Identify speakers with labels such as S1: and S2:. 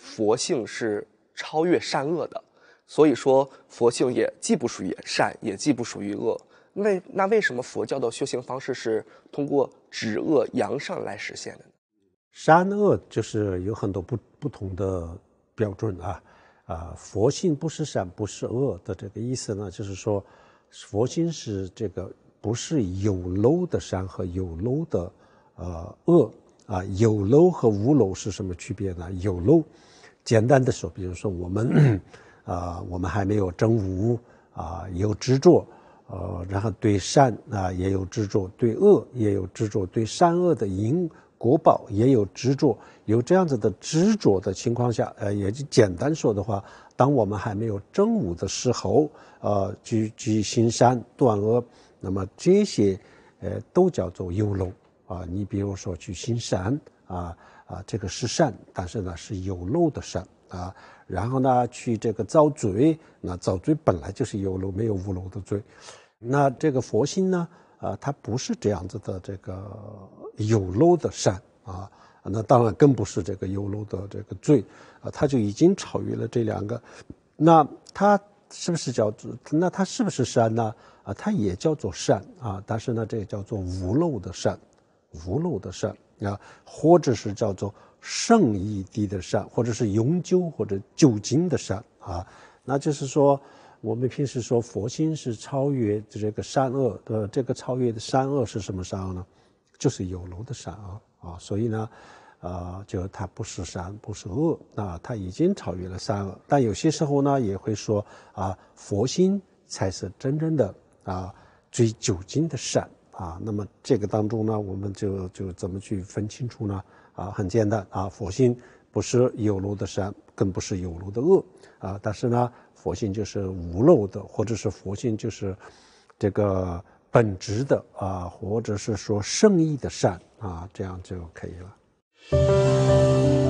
S1: 佛性是超越善恶的，所以说佛性也既不属于善，也既不属于恶。为那为什么佛教的修行方式是通过止恶扬善来实现的呢？
S2: 善恶就是有很多不不同的标准啊。啊，佛性不是善，不是恶的这个意思呢，就是说佛性是这个不是有漏的善和有漏的呃恶啊。有漏和无漏是什么区别呢？有漏。简单的说，比如说我们，啊，我们还没有真午啊，有执着，呃，然后对善啊也有执着，对恶也有执着，对善恶的因果报也有执着，有这样子的执着的情况下，呃，也就简单说的话，当我们还没有真午的时候，呃，去去行善断恶，那么这些，呃，都叫做有漏啊。你比如说去行善。啊啊，这个是善，但是呢是有漏的善啊。然后呢去这个造罪，那造罪本来就是有漏没有无漏的罪。那这个佛心呢，啊，它不是这样子的这个有漏的善啊，那当然更不是这个有漏的这个罪啊，它就已经超越了这两个。那它是不是叫做？那它是不是善呢？啊，它也叫做善啊，但是呢，这也叫做无漏的善，无漏的善。啊，或者是叫做圣义地的善，或者是永久或者久经的善啊，那就是说，我们平时说佛心是超越这个善恶的，这个超越的善恶是什么善恶呢？就是有漏的善恶啊，所以呢，呃，就它不是善，不是恶，那它已经超越了善恶。但有些时候呢，也会说啊，佛心才是真正的啊最久经的善。啊，那么这个当中呢，我们就就怎么去分清楚呢？啊，很简单啊，佛性不是有漏的善，更不是有漏的恶啊，但是呢，佛性就是无漏的，或者是佛性就是这个本质的啊，或者是说圣意的善啊，这样就可以了。